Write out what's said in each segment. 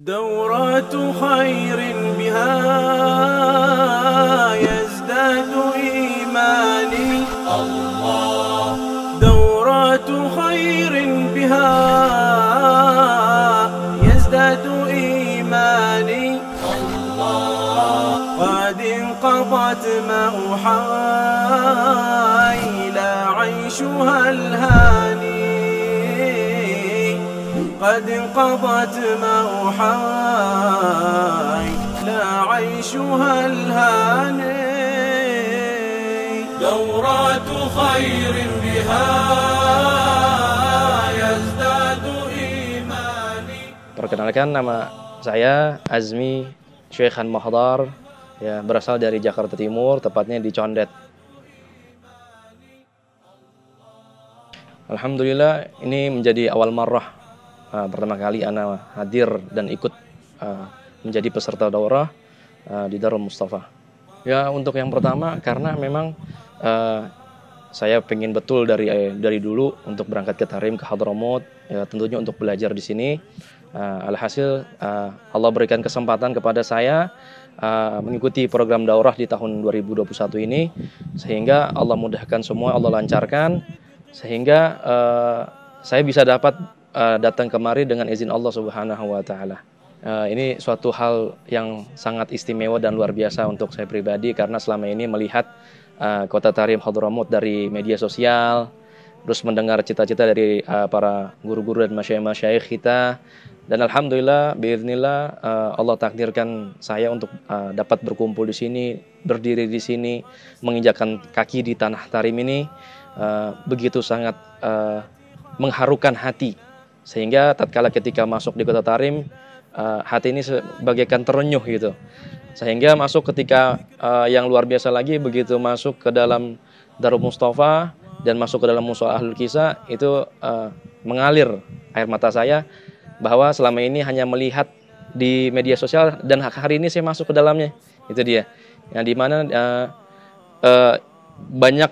دورات خير بها يزداد إيماني الله دورات خير بها يزداد إيماني الله قد انقضت مأحاي لا عيشها الهاني قد ما أحاي لا عيشها الهاني دورات خير بها يزداد إيماني Perkenalkan nama saya Azmi Syekhan Mahdar ya berasal dari Jakarta Timur tepatnya di Condet Alhamdulillah ini menjadi awal marah uh, pertama kali ana hadir dan ikut uh, menjadi peserta daurah uh, di Darul Mustafa. Ya untuk yang pertama karena memang uh, saya pengen betul dari eh, dari dulu untuk berangkat ke Tarim ke Hadramaut ya tentunya untuk belajar di sini. Uh, alhasil uh, Allah berikan kesempatan kepada saya uh, mengikuti program daurah di tahun 2021 ini sehingga Allah mudahkan semua, Allah lancarkan sehingga uh, saya bisa dapat Eh, datang kemari dengan izin Allah Subhanahu wa taala. Uh, ini suatu hal yang sangat istimewa dan luar biasa untuk saya pribadi karena selama ini melihat uh, Kota Tarim Hadramaut dari media sosial, terus mendengar cita-cita dari uh, para guru-guru dan masyayikh-masyayikh kita dan alhamdulillah biiznillah uh, Allah takdirkan saya untuk uh, dapat berkumpul di sini, berdiri di sini, menginjakan kaki di tanah Tarim ini uh, begitu sangat uh, mengharukan hati sehingga tatkala ketika masuk di kota Tarim, uh, hati ini bagaikan terenyuh gitu. Sehingga masuk ketika uh, yang luar biasa lagi begitu masuk ke dalam Darul Mustafa dan masuk ke dalam musola Ahlul Kisah itu uh, mengalir air mata saya bahwa selama ini hanya melihat di media sosial dan hari ini saya masuk ke dalamnya itu dia yang dimana uh, uh, banyak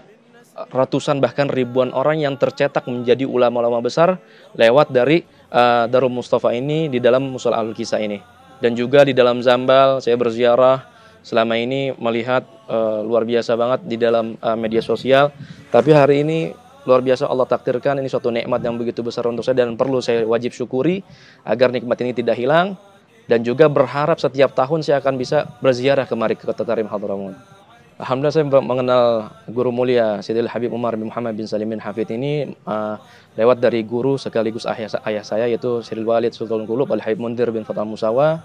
ratusan bahkan ribuan orang yang tercetak menjadi ulama-ulama besar lewat dari uh, Darul Mustafa ini di dalam Musola Al Kisah ini. Dan juga di dalam Zambal saya berziarah selama ini melihat uh, luar biasa banget di dalam uh, media sosial. Tapi hari ini luar biasa Allah takdirkan ini suatu nikmat yang begitu besar untuk saya dan perlu saya wajib syukuri agar nikmat ini tidak hilang dan juga berharap setiap tahun saya akan bisa berziarah kemari ke Kota Tarim Hadramaut. Alhamdulillah saya mengenal guru mulia Sidil Habib Umar bin Muhammad bin Salim bin Hafid ini uh, lewat dari guru sekaligus ayah, ayah saya yaitu Sidil Walid Sultan Kulub Al-Habib Mundir bin Fatal Musawa.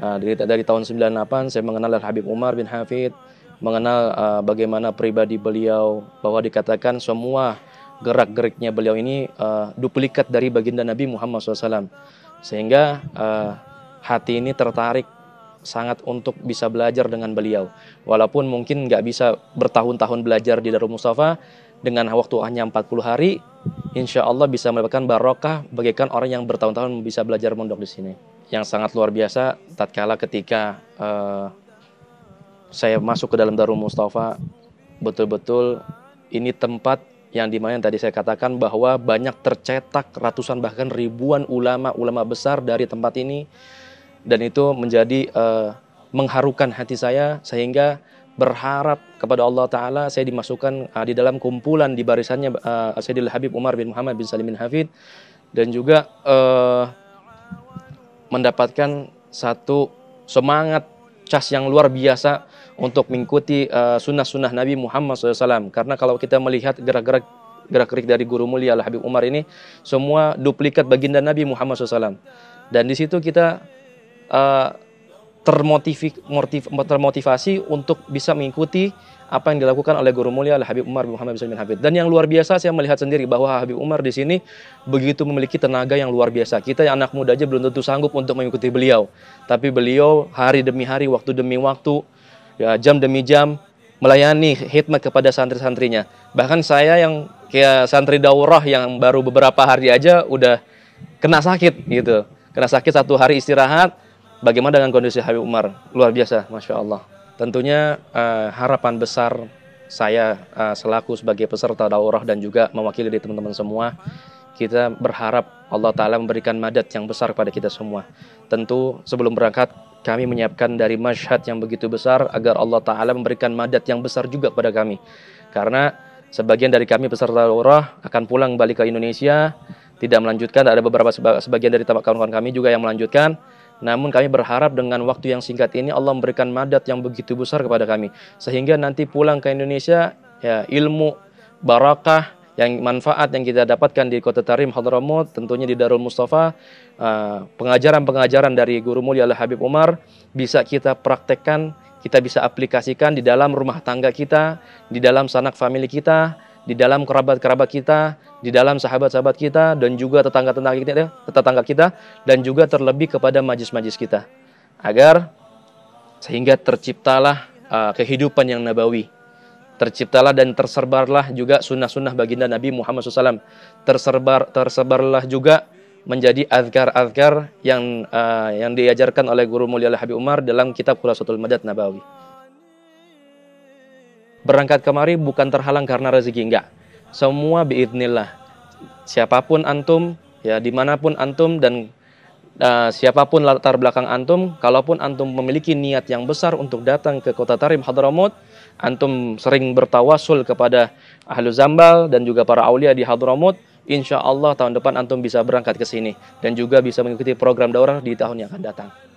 Uh, dari, dari tahun 98 saya mengenal Al-Habib Umar bin Hafid, mengenal uh, bagaimana pribadi beliau, bahwa dikatakan semua gerak-geriknya beliau ini uh, duplikat dari baginda Nabi Muhammad SAW. Sehingga uh, hati ini tertarik sangat untuk bisa belajar dengan beliau. Walaupun mungkin nggak bisa bertahun-tahun belajar di Darul Mustafa, dengan waktu hanya 40 hari, insya Allah bisa mendapatkan barokah bagaikan orang yang bertahun-tahun bisa belajar mondok di sini. Yang sangat luar biasa, tatkala ketika uh, saya masuk ke dalam Darul Mustafa, betul-betul ini tempat yang dimana yang tadi saya katakan bahwa banyak tercetak ratusan bahkan ribuan ulama-ulama besar dari tempat ini dan itu menjadi uh, mengharukan hati saya sehingga berharap kepada Allah Ta'ala saya dimasukkan uh, di dalam kumpulan di barisannya uh, eh, Sayyidil Habib Umar bin Muhammad bin Salim bin Hafid dan juga uh, mendapatkan satu semangat cas yang luar biasa untuk mengikuti sunnah-sunnah Nabi Muhammad SAW. Karena kalau kita melihat gerak-gerak gerak-gerik dari guru mulia Al Habib Umar ini, semua duplikat baginda Nabi Muhammad SAW. Dan di situ kita Eh, termotivasi untuk bisa mengikuti apa yang dilakukan oleh guru mulia oleh Habib Umar bin Muhammad bin Habib. Dan yang luar biasa saya melihat sendiri bahwa Habib Umar di sini begitu memiliki tenaga yang luar biasa. Kita yang anak muda aja belum tentu sanggup untuk mengikuti beliau. Tapi beliau hari demi hari, waktu demi waktu, ya, jam demi jam melayani hikmat kepada santri-santrinya. Bahkan saya yang kayak santri daurah yang baru beberapa hari aja udah kena sakit gitu. Kena sakit satu hari istirahat, Bagaimana dengan kondisi Habib Umar? Luar biasa, Masya Allah. Tentunya uh, harapan besar saya uh, selaku sebagai peserta daurah dan juga mewakili di teman-teman semua, kita berharap Allah Ta'ala memberikan madat yang besar kepada kita semua. Tentu sebelum berangkat, kami menyiapkan dari masyhad yang begitu besar agar Allah Ta'ala memberikan madat yang besar juga kepada kami. Karena sebagian dari kami peserta daurah akan pulang balik ke Indonesia, tidak melanjutkan, ada beberapa sebagian dari kawan-kawan kami juga yang melanjutkan, namun kami berharap dengan waktu yang singkat ini Allah memberikan madat yang begitu besar kepada kami sehingga nanti pulang ke Indonesia ya ilmu barakah yang manfaat yang kita dapatkan di Kota Tarim Hadramaut tentunya di Darul Mustafa eh, pengajaran-pengajaran dari guru mulia Al Habib Umar bisa kita praktekkan kita bisa aplikasikan di dalam rumah tangga kita, di dalam sanak famili kita, di dalam kerabat-kerabat kita, di dalam sahabat-sahabat kita, dan juga tetangga-tetangga kita, ya, tetangga kita, dan juga terlebih kepada majlis-majlis kita. Agar sehingga terciptalah uh, kehidupan yang nabawi. Terciptalah dan tersebarlah juga sunnah-sunnah baginda Nabi Muhammad SAW. Tersebar, tersebarlah juga menjadi azkar-azkar yang uh, yang diajarkan oleh guru mulia Habib Umar dalam kitab Khulasatul Madad Nabawi berangkat kemari bukan terhalang karena rezeki enggak semua biidnillah siapapun antum ya dimanapun antum dan uh, siapapun latar belakang antum kalaupun antum memiliki niat yang besar untuk datang ke kota Tarim Hadramaut antum sering bertawasul kepada ahlu zambal dan juga para aulia di Hadramaut insya Allah tahun depan antum bisa berangkat ke sini dan juga bisa mengikuti program daurah di tahun yang akan datang.